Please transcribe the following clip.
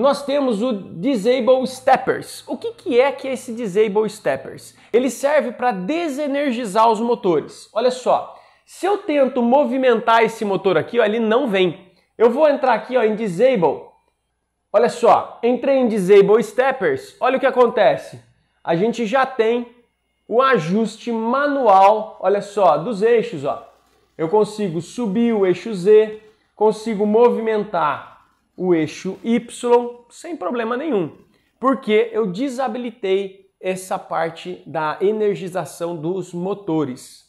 nós temos o Disable Steppers. O que, que é que é esse Disable Steppers? Ele serve para desenergizar os motores. Olha só, se eu tento movimentar esse motor aqui, ó, ele não vem. Eu vou entrar aqui ó, em Disable. Olha só, entrei em Disable Steppers, olha o que acontece. A gente já tem o ajuste manual, olha só, dos eixos. Ó. Eu consigo subir o eixo Z, consigo movimentar o eixo Y sem problema nenhum, porque eu desabilitei essa parte da energização dos motores.